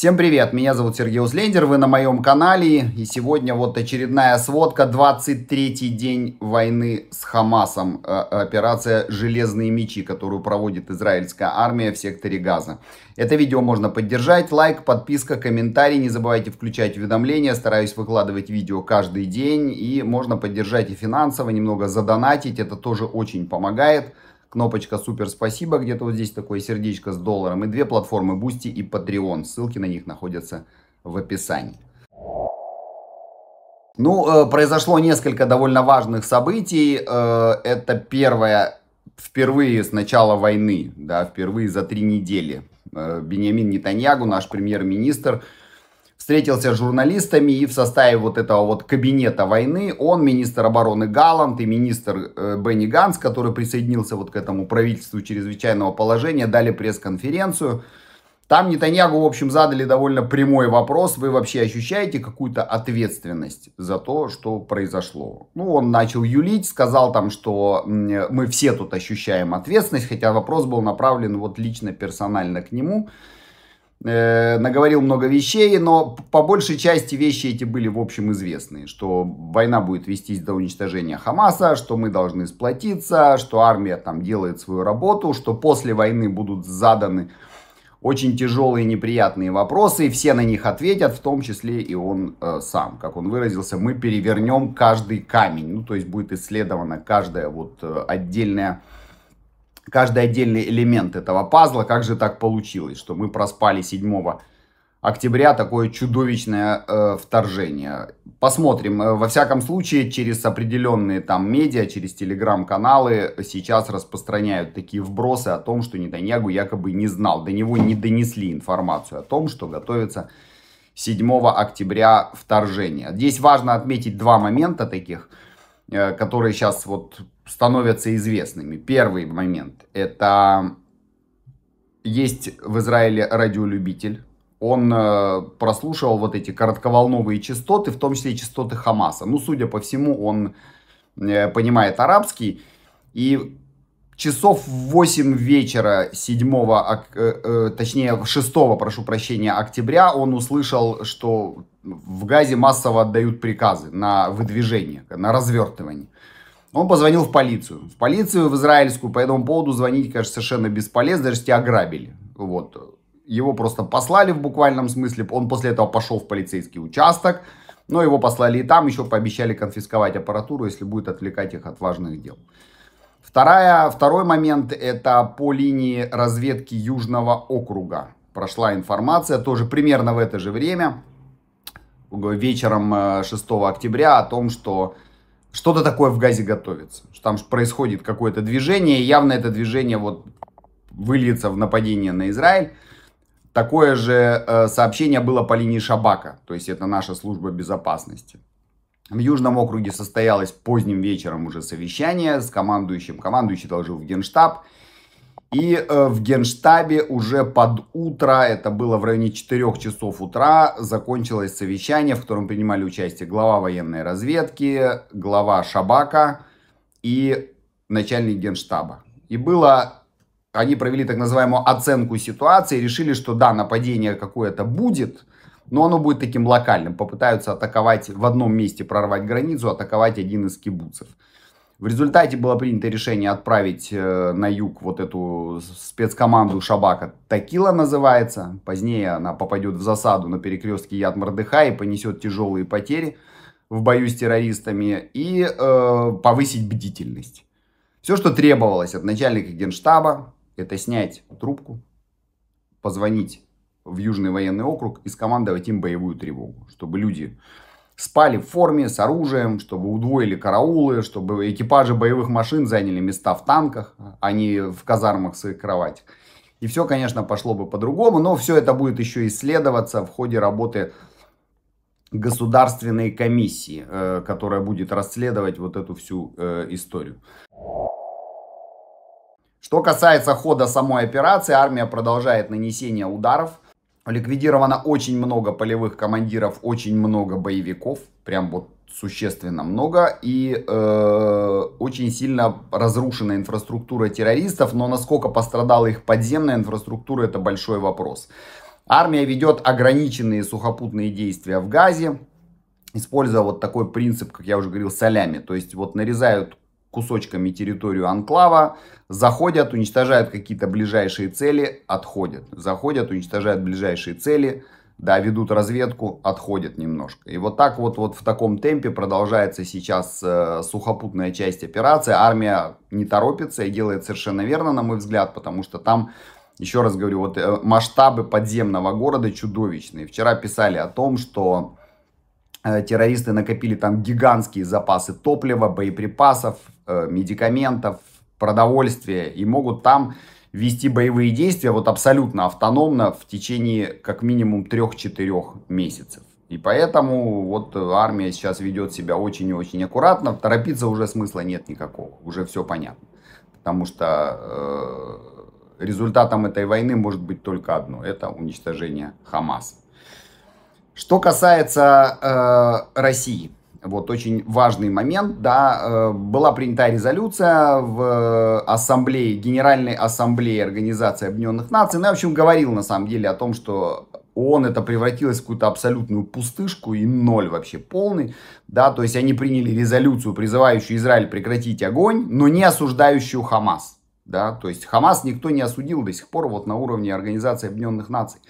Всем привет, меня зовут Сергей Узлендер, вы на моем канале, и сегодня вот очередная сводка, 23-й день войны с Хамасом, э, операция «Железные мечи», которую проводит израильская армия в секторе Газа. Это видео можно поддержать, лайк, подписка, комментарий, не забывайте включать уведомления, стараюсь выкладывать видео каждый день, и можно поддержать и финансово, немного задонатить, это тоже очень помогает кнопочка супер спасибо, где-то вот здесь такое сердечко с долларом, и две платформы Boosty и Patreon, ссылки на них находятся в описании. Ну, э, произошло несколько довольно важных событий. Э, это первое, впервые с начала войны, да, впервые за три недели. Э, Бениамин Нетаньягу, наш премьер-министр, э, встретился с журналистами и в составе вот этого вот кабинета войны он, министр обороны Галланд и министр э, Бенни Ганс, который присоединился вот к этому правительству чрезвычайного положения, дали пресс-конференцию. Там Нетаньягу, в общем, задали довольно прямой вопрос. Вы вообще ощущаете какую-то ответственность за то, что произошло? Ну, он начал юлить, сказал там, что мы все тут ощущаем ответственность, хотя вопрос был направлен вот лично персонально к нему. Э, наговорил много вещей, но по большей части вещи эти были, в общем, известные. Что война будет вестись до уничтожения Хамаса, что мы должны сплотиться, что армия там делает свою работу, что после войны будут заданы очень тяжелые неприятные вопросы, и все на них ответят, в том числе и он э, сам. Как он выразился, мы перевернем каждый камень. Ну, то есть будет исследована каждая вот э, отдельная каждый отдельный элемент этого пазла. Как же так получилось, что мы проспали 7 октября такое чудовищное э, вторжение? Посмотрим. Э, во всяком случае, через определенные там медиа, через телеграм-каналы сейчас распространяют такие вбросы о том, что Нетаньягу якобы не знал. До него не донесли информацию о том, что готовится 7 октября вторжение. Здесь важно отметить два момента таких – Э, которые сейчас вот становятся известными. Первый момент – это есть в Израиле радиолюбитель. Он э, прослушивал вот эти коротковолновые частоты, в том числе частоты Хамаса. Ну, судя по всему, он э, понимает арабский. И часов в 8 вечера 7, э, э, точнее 6, прошу прощения, октября он услышал, что в Газе массово отдают приказы на выдвижение, на развертывание. Он позвонил в полицию. В полицию, в израильскую, по этому поводу звонить, конечно, совершенно бесполезно, даже тебя ограбили. Вот. Его просто послали в буквальном смысле. Он после этого пошел в полицейский участок, но его послали и там, еще пообещали конфисковать аппаратуру, если будет отвлекать их от важных дел. Вторая, второй момент – это по линии разведки Южного округа. Прошла информация тоже примерно в это же время, вечером 6 э, октября, о том, что что-то такое в Газе готовится. Что там происходит какое-то движение, и явно это движение вот выльется в нападение на Израиль. Такое же э, сообщение было по линии Шабака, то есть это наша служба безопасности. В Южном округе состоялось поздним вечером уже совещание с командующим. Командующий доложил в Генштаб. И э, в Генштабе уже под утро, это было в районе 4 часов утра, закончилось совещание, в котором принимали участие глава военной разведки, глава Шабака и начальник Генштаба. И было, они провели так называемую оценку ситуации, решили, что да, нападение какое-то будет – но оно будет таким локальным. Попытаются атаковать в одном месте, прорвать границу, атаковать один из кибуцев. В результате было принято решение отправить э, на юг вот эту спецкоманду Шабака. Такила называется. Позднее она попадет в засаду на перекрестке Яд Мордыха и понесет тяжелые потери в бою с террористами. И э, повысить бдительность. Все, что требовалось от начальника генштаба, это снять трубку, позвонить в Южный военный округ и скомандовать им боевую тревогу, чтобы люди спали в форме, с оружием, чтобы удвоили караулы, чтобы экипажи боевых машин заняли места в танках, а, а не в казармах своих кроватях. И все, конечно, пошло бы по-другому, но все это будет еще исследоваться в ходе работы государственной комиссии, э, которая будет расследовать вот эту всю э, историю. Что касается хода самой операции, армия продолжает нанесение ударов Ликвидировано очень много полевых командиров, очень много боевиков, прям вот существенно много, и э, очень сильно разрушена инфраструктура террористов, но насколько пострадала их подземная инфраструктура, это большой вопрос. Армия ведет ограниченные сухопутные действия в Газе, используя вот такой принцип, как я уже говорил, солями. То есть вот нарезают кусочками территорию анклава, заходят, уничтожают какие-то ближайшие цели, отходят. Заходят, уничтожают ближайшие цели, да, ведут разведку, отходят немножко. И вот так вот, вот в таком темпе продолжается сейчас э, сухопутная часть операции. Армия не торопится и делает совершенно верно, на мой взгляд, потому что там, еще раз говорю, вот э, масштабы подземного города чудовищные. Вчера писали о том, что Э, террористы накопили там гигантские запасы топлива, боеприпасов, э, медикаментов, продовольствия и могут там вести боевые действия вот абсолютно автономно в течение как минимум 3-4 месяцев. И поэтому вот э, армия сейчас ведет себя очень и очень аккуратно, торопиться уже смысла нет никакого, уже все понятно. Потому что э, результатом этой войны может быть только одно, это уничтожение Хамаса. Что касается э, России, вот очень важный момент, да, э, была принята резолюция в ассамблее, Генеральной ассамблее Организации Объединенных Наций, ну, я, в общем, говорил на самом деле о том, что ООН это превратилось в какую-то абсолютную пустышку и ноль вообще полный, да, то есть они приняли резолюцию, призывающую Израиль прекратить огонь, но не осуждающую Хамас, да, то есть Хамас никто не осудил до сих пор вот на уровне Организации Объединенных Наций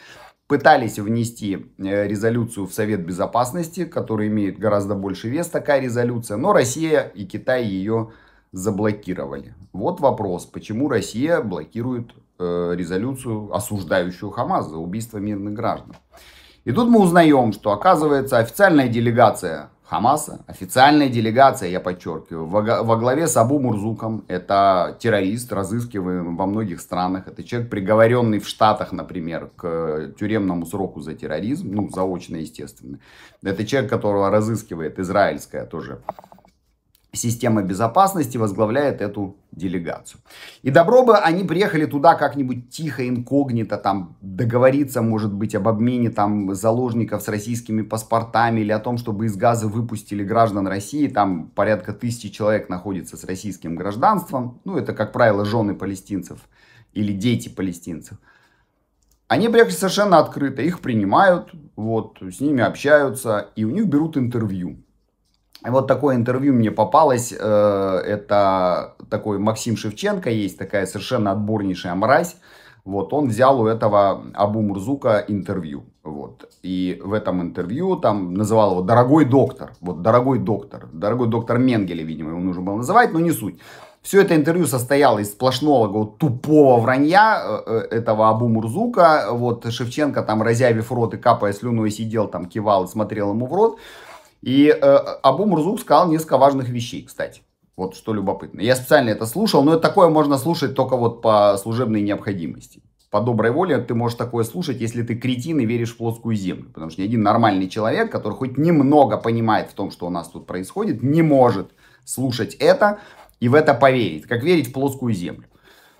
пытались внести э, резолюцию в Совет Безопасности, который имеет гораздо больше вес, такая резолюция, но Россия и Китай ее заблокировали. Вот вопрос, почему Россия блокирует э, резолюцию, осуждающую Хамас за убийство мирных граждан. И тут мы узнаем, что оказывается официальная делегация Хамаса, официальная делегация, я подчеркиваю, во, во главе с Абу Мурзуком, это террорист, разыскиваемый во многих странах, это человек, приговоренный в Штатах, например, к тюремному сроку за терроризм, ну, заочно, естественно. Это человек, которого разыскивает израильская тоже системы безопасности возглавляет эту делегацию. И добро бы они приехали туда как-нибудь тихо, инкогнито, там договориться, может быть, об обмене там заложников с российскими паспортами или о том, чтобы из газа выпустили граждан России, там порядка тысячи человек находится с российским гражданством, ну это, как правило, жены палестинцев или дети палестинцев. Они приехали совершенно открыто, их принимают, вот, с ними общаются, и у них берут интервью. Вот такое интервью мне попалось. Э, это такой Максим Шевченко, есть такая совершенно отборнейшая мразь. Вот, он взял у этого Абу Мурзука интервью. Вот. И в этом интервью там называл его «дорогой доктор». Вот «дорогой доктор». «Дорогой доктор Менгеле», видимо, его нужно было называть, но не суть. Все это интервью состояло из сплошного вот, тупого вранья э, э, этого Абу Мурзука. Вот Шевченко там, разявив рот и капая слюной, сидел там, кивал и смотрел ему в рот. И э, Абу Мурзук сказал несколько важных вещей, кстати. Вот что любопытно. Я специально это слушал, но это такое можно слушать только вот по служебной необходимости. По доброй воле ты можешь такое слушать, если ты кретин и веришь в плоскую землю. Потому что ни один нормальный человек, который хоть немного понимает в том, что у нас тут происходит, не может слушать это и в это поверить. Как верить в плоскую землю.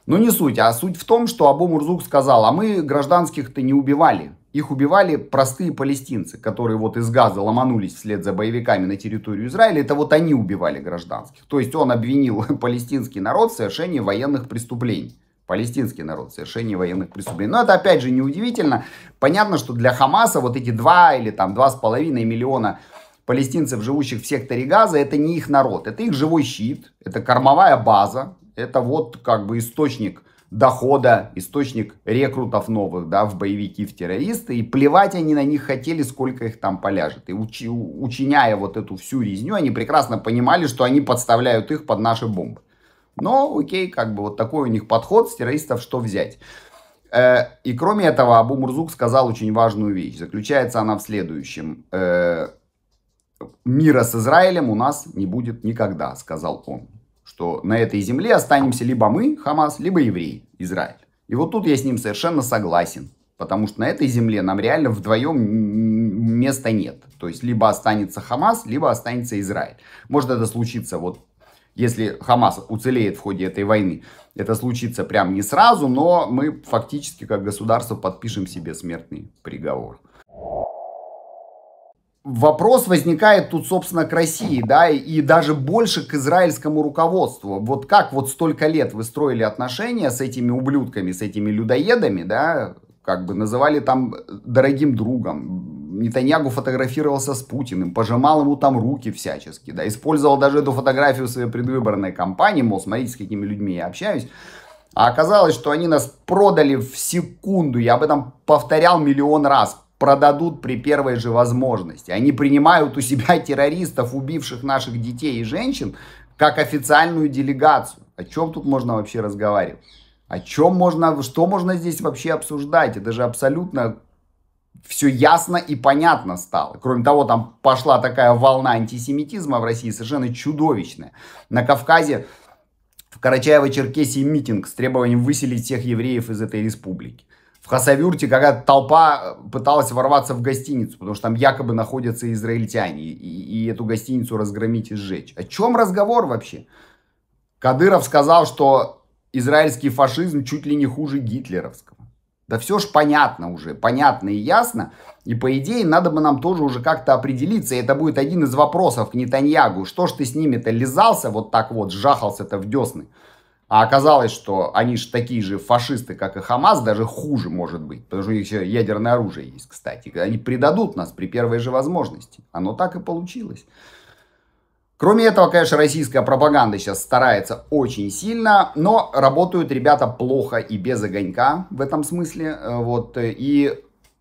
Ну не суть, а суть в том, что Абу Мурзук сказал, а мы гражданских-то не убивали. Их убивали простые палестинцы, которые вот из Газа ломанулись вслед за боевиками на территорию Израиля. Это вот они убивали гражданских. То есть он обвинил палестинский народ в совершении военных преступлений. Палестинский народ в совершении военных преступлений. Но это опять же неудивительно. Понятно, что для Хамаса вот эти два или там два с половиной миллиона палестинцев, живущих в секторе Газа, это не их народ. Это их живой щит, это кормовая база, это вот как бы источник дохода, источник рекрутов новых, да, в боевики, в террористы, и плевать они на них хотели, сколько их там поляжет. И учи, учиняя вот эту всю резню, они прекрасно понимали, что они подставляют их под наши бомбы. Но, окей, как бы вот такой у них подход, с террористов что взять? Э, и кроме этого, Абу Мурзук сказал очень важную вещь. Заключается она в следующем. Э, мира с Израилем у нас не будет никогда, сказал он что на этой земле останемся либо мы, Хамас, либо евреи, Израиль. И вот тут я с ним совершенно согласен, потому что на этой земле нам реально вдвоем места нет. То есть либо останется Хамас, либо останется Израиль. Может это случиться вот если Хамас уцелеет в ходе этой войны. Это случится прям не сразу, но мы фактически как государство подпишем себе смертный приговор вопрос возникает тут, собственно, к России, да, и, даже больше к израильскому руководству. Вот как вот столько лет вы строили отношения с этими ублюдками, с этими людоедами, да, как бы называли там дорогим другом. Нетаньягу фотографировался с Путиным, пожимал ему там руки всячески, да, использовал даже эту фотографию в своей предвыборной кампании, мол, смотрите, с какими людьми я общаюсь. А оказалось, что они нас продали в секунду, я об этом повторял миллион раз, продадут при первой же возможности. Они принимают у себя террористов, убивших наших детей и женщин, как официальную делегацию. О чем тут можно вообще разговаривать? О чем можно, что можно здесь вообще обсуждать? Это же абсолютно все ясно и понятно стало. Кроме того, там пошла такая волна антисемитизма в России совершенно чудовищная. На Кавказе в Карачаево-Черкесии митинг с требованием выселить всех евреев из этой республики. Хасавюрте какая-то толпа э, пыталась ворваться в гостиницу, потому что там якобы находятся израильтяне, и, и эту гостиницу разгромить и сжечь. О чем разговор вообще? Кадыров сказал, что израильский фашизм чуть ли не хуже гитлеровского. Да все ж понятно уже, понятно и ясно. И по идее, надо бы нам тоже уже как-то определиться. И это будет один из вопросов к Нетаньягу. Что ж ты с ними-то лизался вот так вот, жахался-то в десны? А оказалось, что они же такие же фашисты, как и Хамас, даже хуже может быть, потому что у них еще ядерное оружие есть, кстати. Они предадут нас при первой же возможности. Оно так и получилось. Кроме этого, конечно, российская пропаганда сейчас старается очень сильно, но работают ребята плохо и без огонька в этом смысле. Э, вот, и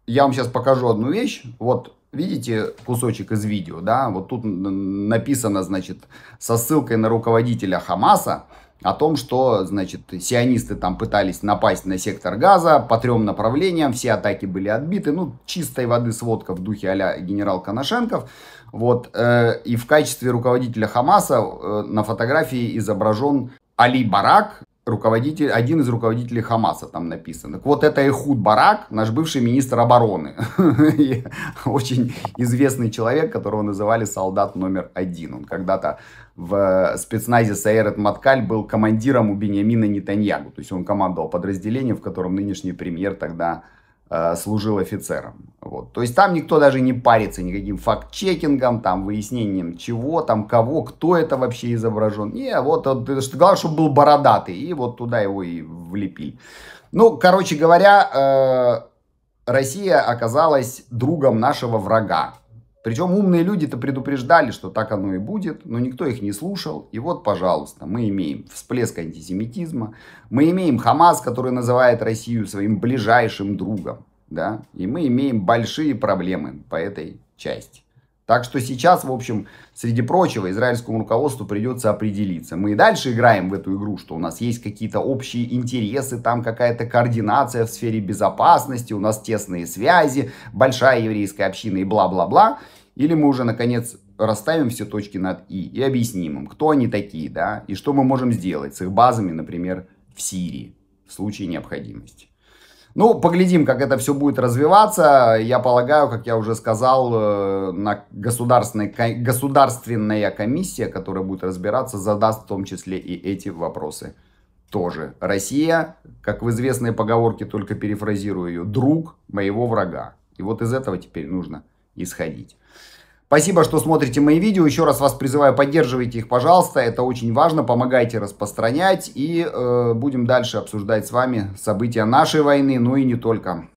я вам сейчас покажу одну вещь. Вот видите кусочек из видео, да? Вот тут написано, значит, со ссылкой на руководителя Хамаса о том, что, значит, сионисты там пытались напасть на сектор газа по трем направлениям, все атаки были отбиты, ну, чистой воды сводка в духе а генерал Коношенков, вот, э, и в качестве руководителя Хамаса э, на фотографии изображен Али Барак, руководитель, один из руководителей Хамаса там написано. вот это Эхуд Барак, наш бывший министр обороны. Очень известный человек, которого называли солдат номер один. Он когда-то в спецназе Саэрет Маткаль был командиром у Бениамина Нетаньягу. То есть он командовал подразделением, в котором нынешний премьер тогда Э, служил офицером. Вот. То есть там никто даже не парится никаким факт-чекингом, там выяснением чего, там кого, кто это вообще изображен. Не, вот, вот главное, чтобы был бородатый, и вот туда его и влепили. Ну, короче говоря, э, Россия оказалась другом нашего врага. Причем умные люди-то предупреждали, что так оно и будет, но никто их не слушал. И вот, пожалуйста, мы имеем всплеск антисемитизма, мы имеем Хамас, который называет Россию своим ближайшим другом, да, и мы имеем большие проблемы по этой части. Так что сейчас, в общем, среди прочего, израильскому руководству придется определиться. Мы и дальше играем в эту игру, что у нас есть какие-то общие интересы, там какая-то координация в сфере безопасности, у нас тесные связи, большая еврейская община и бла-бла-бла. Или мы уже, наконец, расставим все точки над «и» и объясним им, кто они такие, да, и что мы можем сделать с их базами, например, в Сирии в случае необходимости. Ну, поглядим, как это все будет развиваться. Я полагаю, как я уже сказал, э, на государственной, государственная комиссия, которая будет разбираться, задаст в том числе и эти вопросы тоже. Россия, как в известной поговорке, только перефразирую ее, друг моего врага. И вот из этого теперь нужно исходить. Спасибо, что смотрите мои видео. Еще раз вас призываю, поддерживайте их, пожалуйста. Это очень важно. Помогайте распространять. И э, будем дальше обсуждать с вами события нашей войны, ну и не только.